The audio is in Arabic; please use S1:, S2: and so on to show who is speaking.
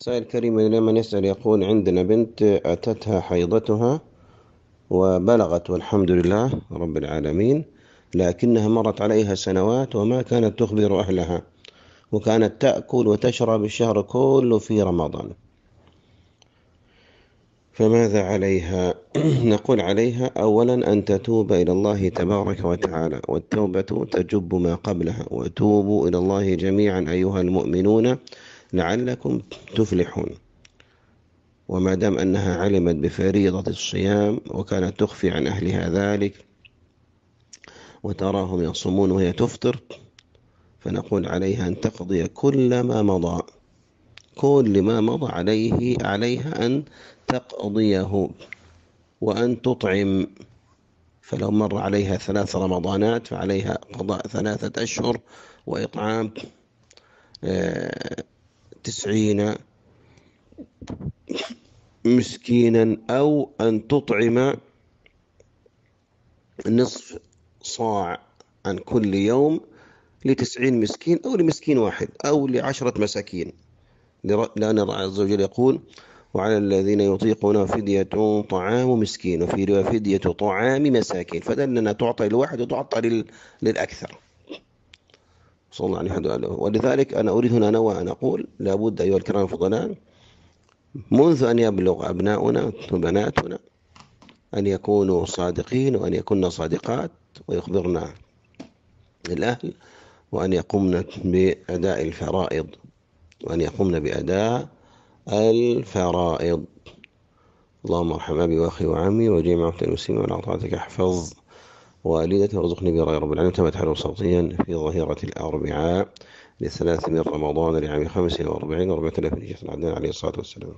S1: سائل كريم لمن يسأل يقول عندنا بنت أتتها حيضتها وبلغت والحمد لله رب العالمين لكنها مرت عليها سنوات وما كانت تخبر أهلها وكانت تأكل وتشرب الشهر كله في رمضان فماذا عليها؟ نقول عليها أولا أن تتوب إلى الله تبارك وتعالى والتوبة تجب ما قبلها وتوبوا إلى الله جميعا أيها المؤمنون لعلكم تفلحون وما دام أنها علمت بفريضة الصيام وكانت تخفي عن أهلها ذلك وتراهم يصومون وهي تفطر فنقول عليها أن تقضي كل ما مضى كل ما مضى عليه عليها أن تقضيه وأن تطعم فلو مر عليها ثلاث رمضانات فعليها قضاء ثلاثة أشهر وإطعام آه، تسعين مسكينا أو أن تطعم نصف صاع عن كل يوم لتسعين مسكين أو لمسكين واحد أو لعشرة مساكين لأن الله عز وجل يقول وعلى الذين يطيقون فدية طعام مسكين وفي فدية طعام مساكين فدلنا تعطى للواحد وتعطى للأكثر صلى الله عليه ولذلك أنا أريد هنا نوع أن أقول لابد أيها الكرام الفضلاء منذ أن يبلغ أبناؤنا وبناتنا أن يكونوا صادقين وأن يكون صادقات ويخبرنا الأهل وأن يقمن بأداء الفرائض وأن يقمن بأداء الفرائض اللهم ارحم أبي وأخي وعمي وجميع المسلمين وعلى طاعتك احفظ والدتي ارزقني برأي رب العالمين تم تحرر صوتيا في ظهيرة الأربعاء للثلاث من رمضان لعام 45 و44000 هجرة عدنان عليه الصلاة والسلام